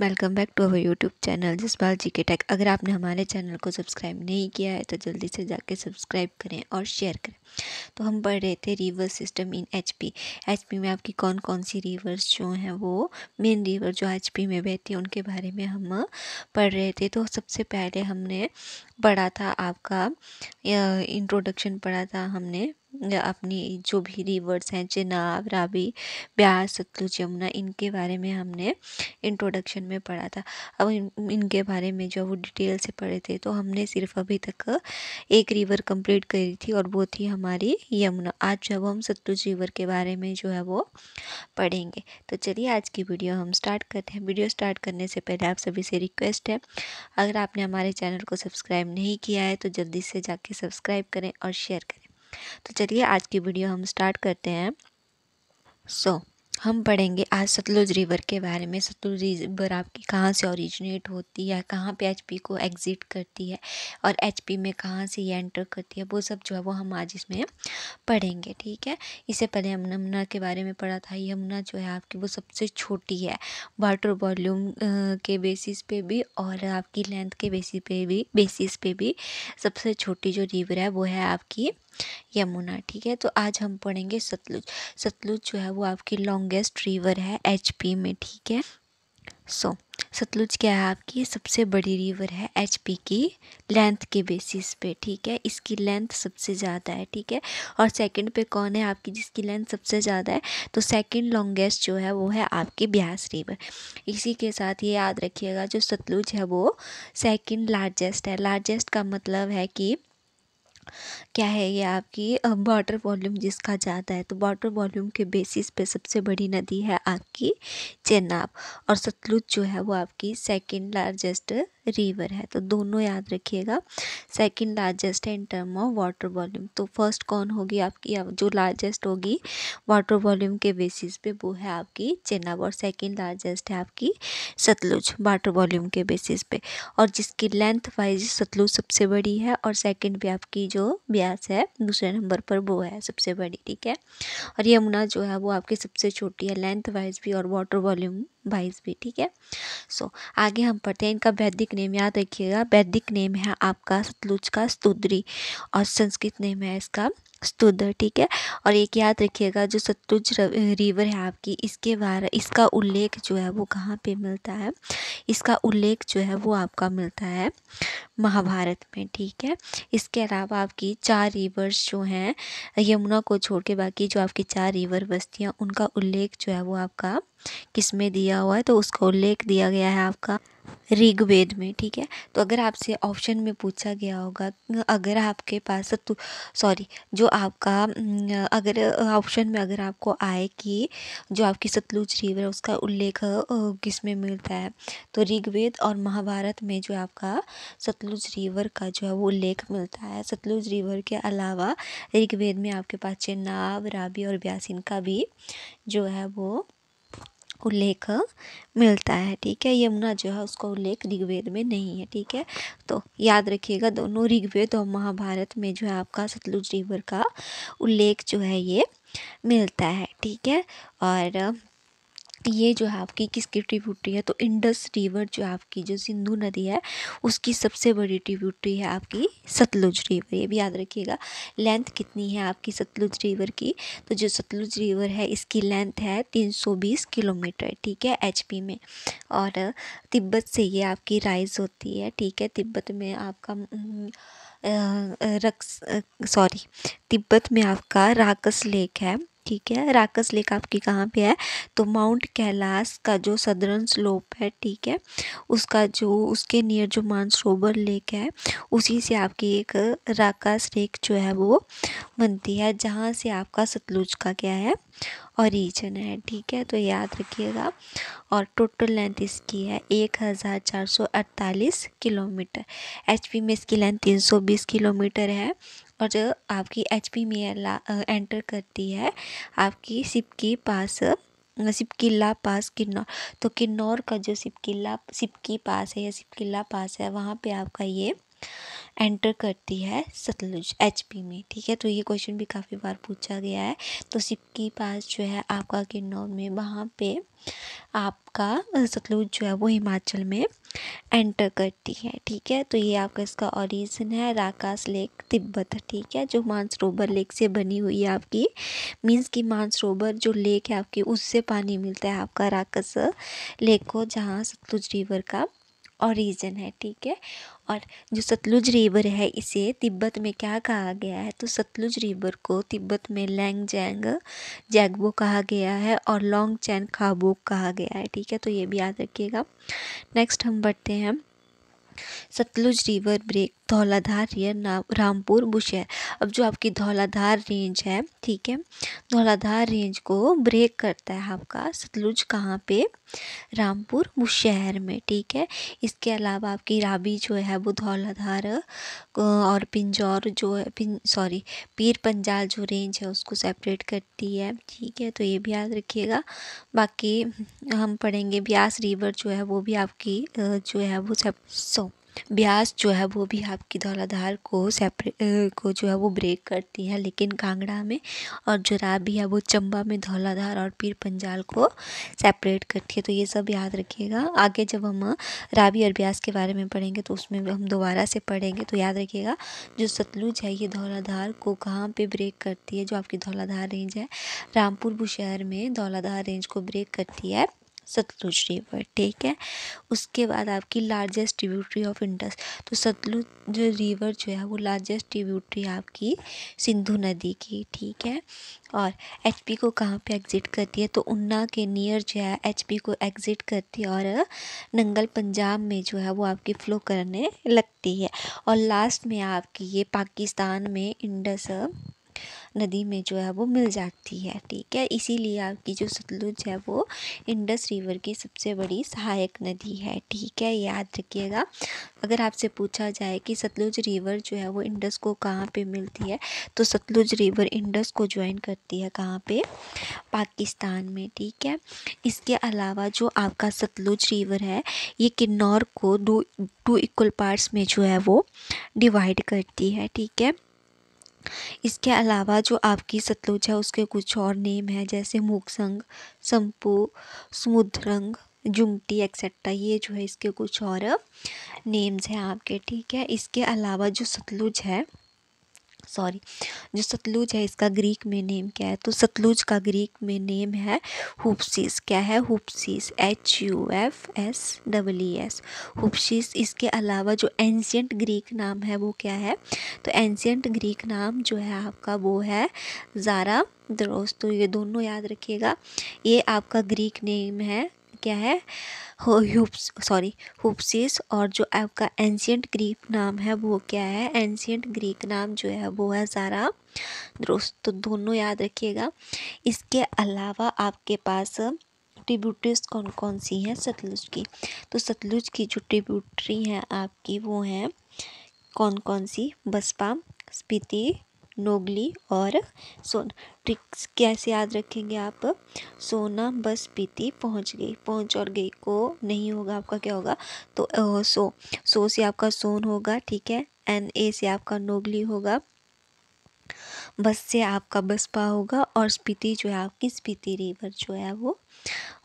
welcome back to our YouTube channel Jaspal ji के टैक अगर आपने हमारे चैनल को सब्सक्राइब नहीं किया है तो जल्दी से जाके सब्सक्राइब करें और शेयर करें तो हम पढ़ रहे थे rivers system in HP HP में आपकी कौन कौन सी रिवर्स जो हैं वो मेन रिवर जो एचपी में बहती है उनके बारे में हम पढ़ रहे थे तो सबसे पहले हमने पढ़ा था आपका इंट्रोडक्शन पढ़ा था हमने अपनी जो भी रिवर्स हैं चेनाब रावी ब्यास सतलुज यमुना इनके बारे में हमने इंट्रोडक्शन में पढ़ा था अब इन, इनके बारे में जो वो डिटेल से पढ़े थे तो हमने सिर्फ अभी तक एक रिवर कंप्लीट करी थी और वो थी हमारी यमुना आज जब हम सतलुज रिवर के बारे में जो है वो पढ़ेंगे तो चलिए आज की वीडियो हम स्टार्ट करते हैं वीडियो स्टार्ट करने से पहले आप सभी से रिक्वेस्ट है अगर आपने हमारे चैनल को सब्सक्राइब नहीं किया है तो जल्दी से जाके सब्सक्राइब करें और शेयर करें तो चलिए आज की वीडियो हम स्टार्ट करते हैं सो so, हम पढ़ेंगे आज सतलुज रिवर के बारे में सतलुज रिवर आपकी कहाँ से ओरिजिनेट होती है कहाँ पे एचपी को एग्जिट करती है और एचपी में कहाँ से ये एंटर करती है वो सब जो है वो हम आज इसमें पढ़ेंगे ठीक है इससे पहले हम यमुना के बारे में पढ़ा था यमुना जो है आपकी वो सबसे छोटी है वाटर वॉल्यूम के बेसिस पे भी और आपकी लेंथ के बेसिस पे भी बेसिस पे भी सबसे छोटी जो रिवर है वो है आपकी यमुना ठीक है तो आज हम पढ़ेंगे सतलुज सतलुज जो है वो आपकी लॉन्गेस्ट रिवर है एच पी में ठीक है सो so, सतलुज क्या है आपकी सबसे बड़ी रिवर है एच पी की लेंथ के बेसिस पे ठीक है इसकी लेंथ सबसे ज़्यादा है ठीक है और सेकंड पे कौन है आपकी जिसकी लेंथ सबसे ज़्यादा है तो सेकंड लॉन्गेस्ट जो है वो है आपकी ब्यास रिवर इसी के साथ ये याद रखिएगा जो सतलुज है वो सेकंड लार्जेस्ट है लार्जेस्ट का मतलब है कि क्या है ये आपकी वाटर वॉल्यूम जिसका ज़्यादा है तो वाटर वॉल्यूम के बेसिस पे सबसे बड़ी नदी है आपकी चेनाब और सतलुज जो है वो आपकी सेकंड लार्जेस्ट रिवर है तो दोनों याद रखिएगा सेकंड लार्जेस्ट है in term of water volume तो फर्स्ट कौन होगी आपकी जो लार्जेस्ट होगी वाटर वॉल्यूम के बेसिस पे वो है आपकी चेनाब और सेकंड लार्जेस्ट है आपकी सतलुज वाटर वॉल्यूम के बेसिस पे और जिसकी लेंथ वाइज सतलुज सबसे बड़ी है और सेकेंड पे आपकी जो ब्यास है दूसरे नंबर पर वो है सबसे बड़ी ठीक है और यमुना जो है वो आपकी सबसे छोटी है लेंथ वाइज भी और वाटर वॉल्यूम बाईस भी ठीक है सो so, आगे हम पढ़ते हैं इनका वैदिक नेम याद रखिएगा वैदिक नेम है आपका सतलुज का स्तूद्री और संस्कृत नेम है इसका शुद्ध ठीक है और एक याद रखिएगा जो सतुज रिवर है आपकी इसके बारे इसका उल्लेख जो है वो कहाँ पे मिलता है इसका उल्लेख जो है वो आपका मिलता है महाभारत में ठीक है इसके अलावा आपकी चार रिवर्स जो हैं यमुना को छोड़ के बाकी जो आपकी चार रिवर बस्तियाँ उनका उल्लेख जो है वो आपका किस में दिया हुआ है तो उसका उल्लेख दिया गया है आपका ऋग्वेद में ठीक है तो अगर आपसे ऑप्शन में पूछा गया होगा अगर आपके पास तो सॉरी जो आपका अगर ऑप्शन में अगर आपको आए कि जो आपकी सतलुज रिवर है उसका उल्लेख किस में मिलता है तो ऋग्वेद और महाभारत में जो आपका सतलुज रिवर का जो है वो उल्लेख मिलता है सतलुज रिवर के अलावा ऋग्वेद में आपके पास चेन्नाव राबी और ब्यासिन का भी जो है वो उल्लेख मिलता है ठीक है यमुना जो है उसका उल्लेख ऋग्वेद में नहीं है ठीक है तो याद रखिएगा दोनों ऋग्वेद और महाभारत में जो है आपका सतलुज रिवर का उल्लेख जो है ये मिलता है ठीक है और ये जो है आपकी किसकी ट्रिब्यूटरी है तो इंडस रिवर जो आपकी जो सिंधु नदी है उसकी सबसे बड़ी ट्रिब्यूटरी है आपकी सतलुज रिवर ये भी याद रखिएगा लेंथ कितनी है आपकी सतलुज रिवर की तो जो सतलुज रिवर है इसकी लेंथ है 320 किलोमीटर ठीक है एचपी में और तिब्बत से ये आपकी राइज होती है ठीक है तिब्बत में आपका रक्स सॉरी तिब्बत में आपका राकस लेक है ठीक है राकस लेक आपकी कहाँ पे है तो माउंट कैलाश का जो सदरन स्लोप है ठीक है उसका जो उसके नियर जो मानसरोवर लेक है उसी से आपकी एक राकस लेक जो है वो बनती है जहाँ से आपका सतलुज का क्या है रीजन है ठीक है तो याद रखिएगा और टोटल लेंथ इसकी है एक हज़ार चार सौ अड़तालीस किलोमीटर एच में इसकी लेंथ तीन सौ बीस किलोमीटर है और जो आपकी एच पी मे ला एंटर करती है आपकी सिप के पास सिपकिला पास किन्नौर तो किन्नौर का जो सिपकिला सिपकी पास है या सिपकिला पास है वहाँ पे आपका ये एंटर करती है सतलुज एचपी में ठीक है तो ये क्वेश्चन भी काफ़ी बार पूछा गया है तो के पास जो है आपका किन्नौर में वहाँ पे आपका सतलुज जो है वो हिमाचल में एंटर करती है ठीक है तो ये आपका इसका ओरिजिन है राकास लेक तिब्बत ठीक है जो मानसरोवर लेक से बनी हुई है आपकी मीन्स कि मानसरोवर जो लेक है आपकी उससे पानी मिलता है आपका राकास लेक को जहाँ सतलुज रिवर का रीजन है ठीक है और जो सतलुज रिवर है इसे तिब्बत में क्या कहा गया है तो सतलुज रिवर को तिब्बत में लैंग जैंग जैगबो कहा गया है और लॉन्ग चैन खाबो कहा गया है ठीक है तो ये भी याद रखिएगा नेक्स्ट हम बढ़ते हैं सतलुज रिवर ब्रेक धौलाधार या रामपुर बुश है अब जो आपकी धौलाधार रेंज है ठीक है धौलाधार रेंज को ब्रेक करता है आपका सतलुज कहाँ पे रामपुर बुशहर में ठीक है इसके अलावा आपकी राबी जो है वो धौलाधार और पिंजौर जो है पिं सॉरी पीर पंजाल जो रेंज है उसको सेपरेट करती है ठीक है तो ये भी याद रखिएगा बाकी हम पढ़ेंगे ब्यास रिवर जो है वो भी आपकी जो है वो सब सो ब्यास जो है वो भी आपकी धौलाधार को सेपरे को जो है वो ब्रेक करती है लेकिन कांगड़ा में और जो राबी है वो चंबा में धौलाधार और पीर पंजाल को सेपरेट करती है तो ये सब याद रखिएगा आगे जब हम राबी और ब्यास के बारे में पढ़ेंगे तो उसमें हम दोबारा से पढ़ेंगे तो याद रखिएगा जो सतलुज है ये धौलाधार को कहाँ पर ब्रेक करती है जो आपकी धौलाधार रेंज है रामपुर बुशहर में धौलाधार रेंज को ब्रेक करती है सतलुज रिवर ठीक है उसके बाद आपकी लार्जेस्ट ट्रिब्यूटरी ऑफ इंडस तो सतलुज रिवर जो है वो लार्जेस्ट ट्रिब्यूटरी आपकी सिंधु नदी की ठीक है और एच को कहाँ पे एग्ज़िट करती है तो उन्ना के नियर जो है एच को एग्ज़िट करती है और नंगल पंजाब में जो है वो आपकी फ्लो करने लगती है और लास्ट में आपकी ये पाकिस्तान में इंडस नदी में जो है वो मिल जाती है ठीक है इसीलिए आपकी जो सतलुज है वो इंडस रिवर की सबसे बड़ी सहायक नदी है ठीक है याद रखिएगा अगर आपसे पूछा जाए कि सतलुज रिवर जो है वो इंडस को कहाँ पे मिलती है तो सतलुज रिवर इंडस को ज्वाइन करती है कहाँ पे पाकिस्तान में ठीक है इसके अलावा जो आपका सतलुज रिवर है ये किन्नौर को दो टू इक्वल पार्ट्स में जो है वो डिवाइड करती है ठीक है इसके अलावा जो आपकी सतलुज है उसके कुछ और नेम हैं जैसे मुगसंग संपू समुद्रंग जुमटी एक्सेट्रा ये जो है इसके कुछ और नेम्स हैं आपके ठीक है इसके अलावा जो सतलुज है सॉरी जो सतलुज है इसका ग्रीक में नेम क्या है तो सतलुज का ग्रीक में नेम है हुपसिस क्या है हुपसिस H U F S double e E S हुपसिस इसके अलावा जो एंशियंट ग्रीक नाम है वो क्या है तो एंशियंट ग्रीक नाम जो है आपका वो है ज़ारा दोस्तों ये दोनों याद रखिएगा ये आपका ग्रीक नेम है क्या है ह्यूप्स सॉरी हुप्सिस और जो आपका एंशियंट ग्रीक नाम है वो क्या है एंशियंट ग्रीक नाम जो है वो है सारा दोस्त तो दोनों याद रखिएगा इसके अलावा आपके पास ट्रिब्यूटरीज कौन कौन सी हैं सतलुज की तो सतलुज की जो ट्रिब्यूटरी हैं आपकी वो हैं कौन कौन सी बसपा स्पीति नोगली और सोन ट्रिक्स कैसे याद रखेंगे आप सोना बस पीती पहुंच गई पहुंच और गई को नहीं होगा आपका क्या होगा तो ओ, सो सो से आपका सोन होगा ठीक है एन ए से आपका नोगली होगा बस से आपका बसपा होगा और स्पीति जो है आपकी स्पीति रिवर जो है वो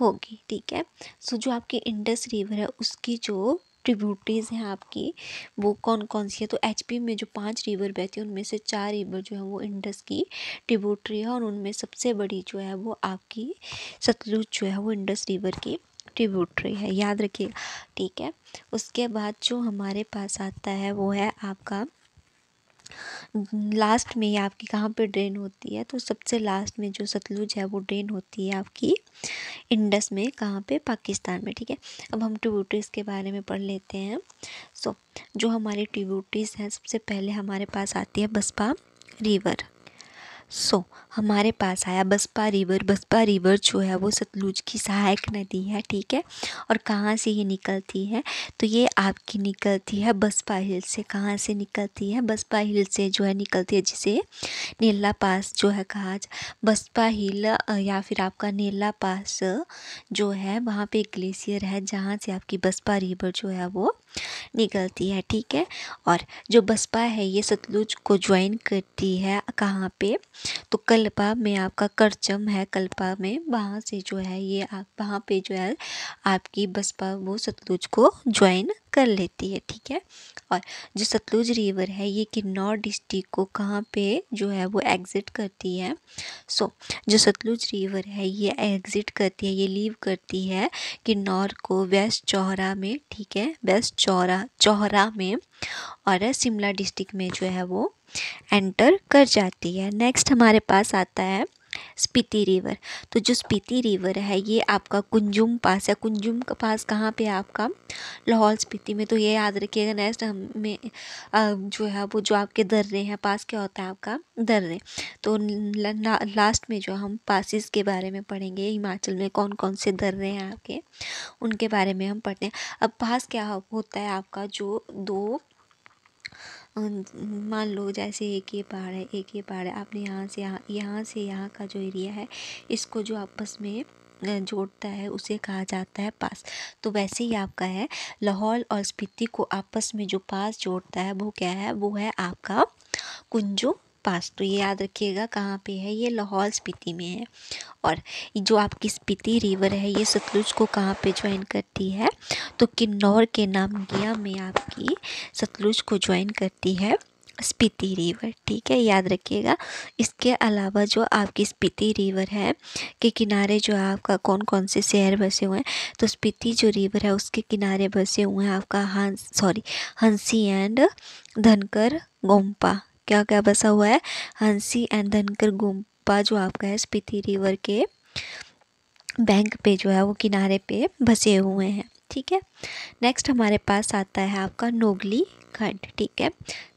होगी ठीक है सो जो आपकी इंडस रिवर है उसकी जो ट्रिब्यूटरीज़ हैं आपकी वो कौन कौन सी है तो एच में जो पांच रिवर बहती है उनमें से चार रिवर जो है वो इंडस की ट्रिब्यूटरी है और उनमें सबसे बड़ी जो है वो आपकी सतलुज जो है वो इंडस रिवर की ट्रिब्यूटरी है याद रखिएगा ठीक है उसके बाद जो हमारे पास आता है वो है आपका लास्ट में आपकी कहाँ पे ड्रेन होती है तो सबसे लास्ट में जो सतलुज है वो ड्रेन होती है आपकी इंडस में कहाँ पे पाकिस्तान में ठीक है अब हम ट्यूबूटरीज के बारे में पढ़ लेते हैं सो so, जो हमारी ट्यूबूटरीज हैं सबसे पहले हमारे पास आती है बसपा रिवर सो so, हमारे पास आया बसपा रिवर बसपा रिवर जो है वो सतलुज की सहायक नदी है ठीक है और कहाँ से ये निकलती है तो ये आपकी निकलती है बसपा हिल से कहाँ से निकलती है बसपा हिल से जो है निकलती है जिसे नीला पास जो है कहा बसपा हिल या फिर आपका नीला पास जो है वहाँ पे एक ग्लेशियर है जहाँ से आपकी बसपा रिवर जो है वो निकलती है ठीक है और जो बसपा है ये सतलुज को ज्वाइन करती है कहाँ पर तो कल्पा में आपका करचम है कल्पा में वहाँ से जो है ये आप वहाँ पे जो है आपकी बसपा वो सतलुज को ज्वाइन कर लेती है ठीक है और जो सतलुज रिवर है ये किन्नौर डिस्ट्रिक्ट को कहाँ पे जो है वो एग्ज़िट करती है सो so, जो सतलुज रिवर है ये एग्ज़िट करती है ये लीव करती है किन्नौर को वेस्ट चौहरा में ठीक है वेस्ट चौरा चौहरा में और शिमला डिस्ट्रिक्ट में जो है वो एंटर कर जाती है नेक्स्ट हमारे पास आता है स्पीति रिवर तो जो स्पीति रिवर है ये आपका कुंजुम पास है कुंजुम का पास कहाँ पे है आपका लाहौल स्पीति में तो ये याद रखिएगा नेक्स्ट हमें जो है वो जो आपके दर्रे हैं पास क्या होता है आपका दर्रे तो ला, लास्ट में जो हम पासिस के बारे में पढ़ेंगे हिमाचल में कौन कौन से दर्रे हैं आपके उनके बारे में हम पढ़ते हैं अब पास क्या होता है आपका जो दो मान लो जैसे एक ये पहाड़ है एक ये पहाड़ है आपने यहाँ से यहाँ यहाँ से यहाँ का जो एरिया है इसको जो आपस में जोड़ता है उसे कहा जाता है पास तो वैसे ही आपका है लाहौल और स्पीति को आपस में जो पास जोड़ता है वो क्या है वो है आपका कुंजो पास तो ये याद रखिएगा कहाँ पे है ये लाहौल स्पीति में है और जो आपकी स्पीति रिवर है ये सतलुज को कहाँ पे ज्वाइन करती है तो किन्नौर के नाम गया में आपकी सतलुज को ज्वाइन करती है स्पीति रिवर ठीक है याद रखिएगा इसके अलावा जो आपकी स्पीति रिवर है के किनारे जो आपका कौन कौन से शहर बसे हुए हैं तो स्पीति जो रिवर है उसके किनारे बसे हुए हैं आपका हंस सॉरी हंसी एंड धनकर गोम्पा क्या क्या बसा हुआ है हंसी एंड धनकर गुम्पा जो आपका है स्पीति रिवर के बैंक पे जो है वो किनारे पे बसे हुए हैं ठीक है नेक्स्ट हमारे पास आता है आपका नोगली खंड ठीक है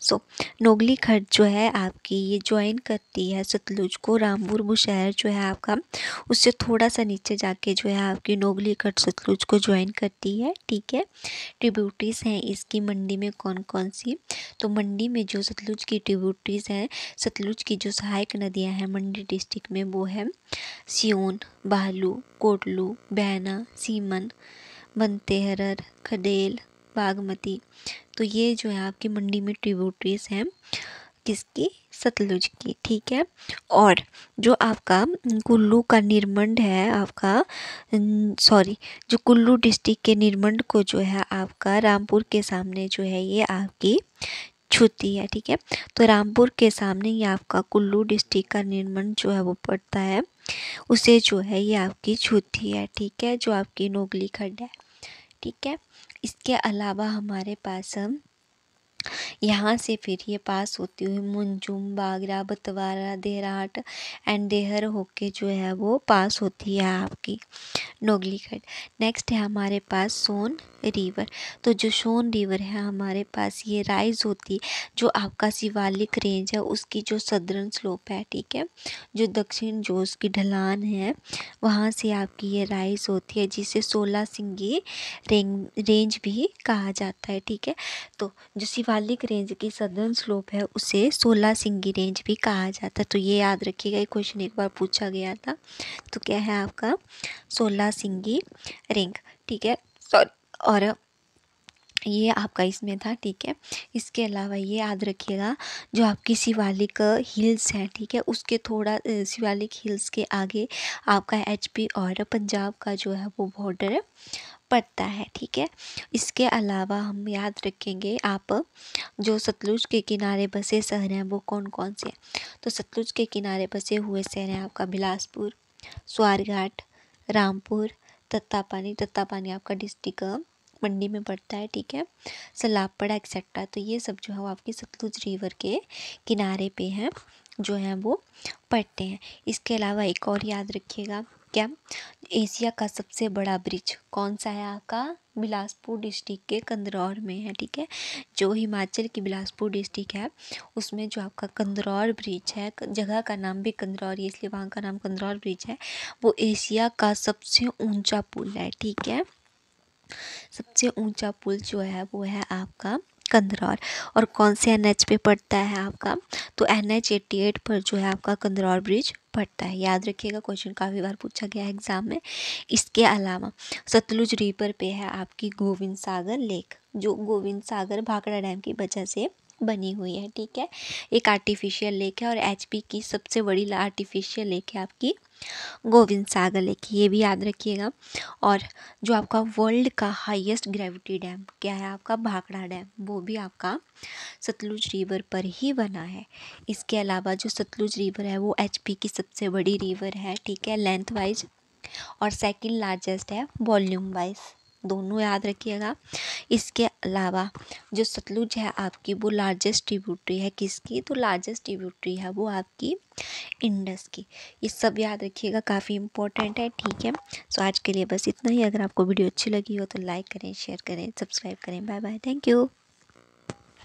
सो नोगली खंड जो है आपकी ये ज्वाइन करती है सतलुज को रामपुर बुशहर जो है आपका उससे थोड़ा सा नीचे जाके जो है आपकी नोगली खंड सतलुज को ज्वाइन करती है ठीक है ट्रिब्यूटरीज हैं इसकी मंडी में कौन कौन सी तो मंडी में जो सतलुज की ट्रिब्यूटरीज हैं सतलुज की जो सहायक नदियाँ हैं मंडी डिस्ट्रिक्ट में वो है सियोन बालू कोटलू बैना सीमन बनतेहरर खडेल बागमती तो ये जो है आपकी मंडी में ट्रिब्यूटरीज हैं किसकी सतलुज की ठीक है और जो आपका कुल्लू का निर्मंड है आपका सॉरी जो कुल्लू डिस्ट्रिक्ट के निर्मंड को जो है आपका रामपुर के सामने जो है ये आपकी छुती है ठीक है तो रामपुर के सामने ये आपका कुल्लू डिस्ट्रिक्ट का निर्माण जो है वो पड़ता है उसे जो है ये आपकी छुती है ठीक है जो आपकी नोगली खड्ड है ठीक है इसके अलावा हमारे पास यहाँ से फिर ये पास होती हुई मुंजुम बागरा बतवारा देहराट एंड देहर होके जो है वो पास होती है आपकी नोगलीगढ़ नेक्स्ट है हमारे पास सोन रिवर तो जो सोन रिवर है हमारे पास ये राइज होती है जो आपका शिवालिक रेंज है उसकी जो सदरन स्लोप है ठीक है जो दक्षिण जो उसकी ढलान है वहाँ से आपकी ये राइज होती है जिसे सोलह सिंगी रेंज भी कहा जाता है ठीक है तो जो शिवा शिवालिक रेंज की सदर्न स्लोप है उसे सोलह सिंगी रेंज भी कहा जाता है तो ये याद रखिएगा ये क्वेश्चन एक बार पूछा गया था तो क्या है आपका सोलह सिंगी रिंग ठीक है सॉरी और ये आपका इसमें था ठीक है इसके अलावा ये याद रखिएगा जो आपकी शिवालिक हिल्स हैं ठीक है उसके थोड़ा शिवालिक हिल्स के आगे आपका एचपी और पंजाब का जो है वो बॉर्डर पड़ता है ठीक है इसके अलावा हम याद रखेंगे आप जो सतलुज के किनारे बसे शहर हैं वो कौन कौन से हैं तो सतलुज के किनारे बसे हुए शहर हैं आपका बिलासपुर स्वारघाट रामपुर तत्तापानी तत्तापानी आपका डिस्ट्रिक्ट मंडी में पड़ता है ठीक है सलापड़ा एक्सेट्रा तो ये सब जो है वो आपके सतलुज रिवर के किनारे पे हैं जो हैं वो पड़ते हैं इसके अलावा एक और याद रखिएगा क्या एशिया का सबसे बड़ा ब्रिज कौन सा है आपका बिलासपुर डिस्ट्रिक्ट के कंदरौर में है ठीक है जो हिमाचल की बिलासपुर डिस्ट्रिक्ट है उसमें जो आपका कंदरौर ब्रिज है जगह का नाम भी कंदरौर है इसलिए वहाँ का नाम कंदरौर ब्रिज है वो एशिया का सबसे ऊंचा पुल है ठीक है सबसे ऊंचा पुल जो है वो है आपका कंदरौर और कौन से एन पे पड़ता है आपका तो एन एच एट्टी एट पर जो है आपका कंदरौर ब्रिज पड़ता है याद रखिएगा क्वेश्चन काफ़ी बार पूछा गया है एग्ज़ाम में इसके अलावा सतलुज रिवर पे है आपकी गोविंद सागर लेक जो गोविंद सागर भाखड़ा डैम की वजह से बनी हुई है ठीक है एक आर्टिफिशियल लेक है और एचपी की सबसे बड़ी आर्टिफिशियल लेक है आपकी गोविंद सागर लेक ये भी याद रखिएगा और जो आपका वर्ल्ड का हाईएस्ट ग्रेविटी डैम क्या है आपका भाखड़ा डैम वो भी आपका सतलुज रिवर पर ही बना है इसके अलावा जो सतलुज रिवर है वो एचपी की सबसे बड़ी रिवर है ठीक है लेंथ वाइज और सेकेंड लार्जेस्ट है वॉल्यूम वाइज दोनों याद रखिएगा इसके अलावा जो सतलुज है आपकी वो लार्जेस्ट ट्रिब्यूटरी है किसकी तो लार्जेस्ट ट्रिब्यूटरी है वो आपकी इंडस की ये सब याद रखिएगा काफ़ी इंपॉर्टेंट है ठीक है सो आज के लिए बस इतना ही अगर आपको वीडियो अच्छी लगी हो तो लाइक करें शेयर करें सब्सक्राइब करें बाय बाय थैंक यू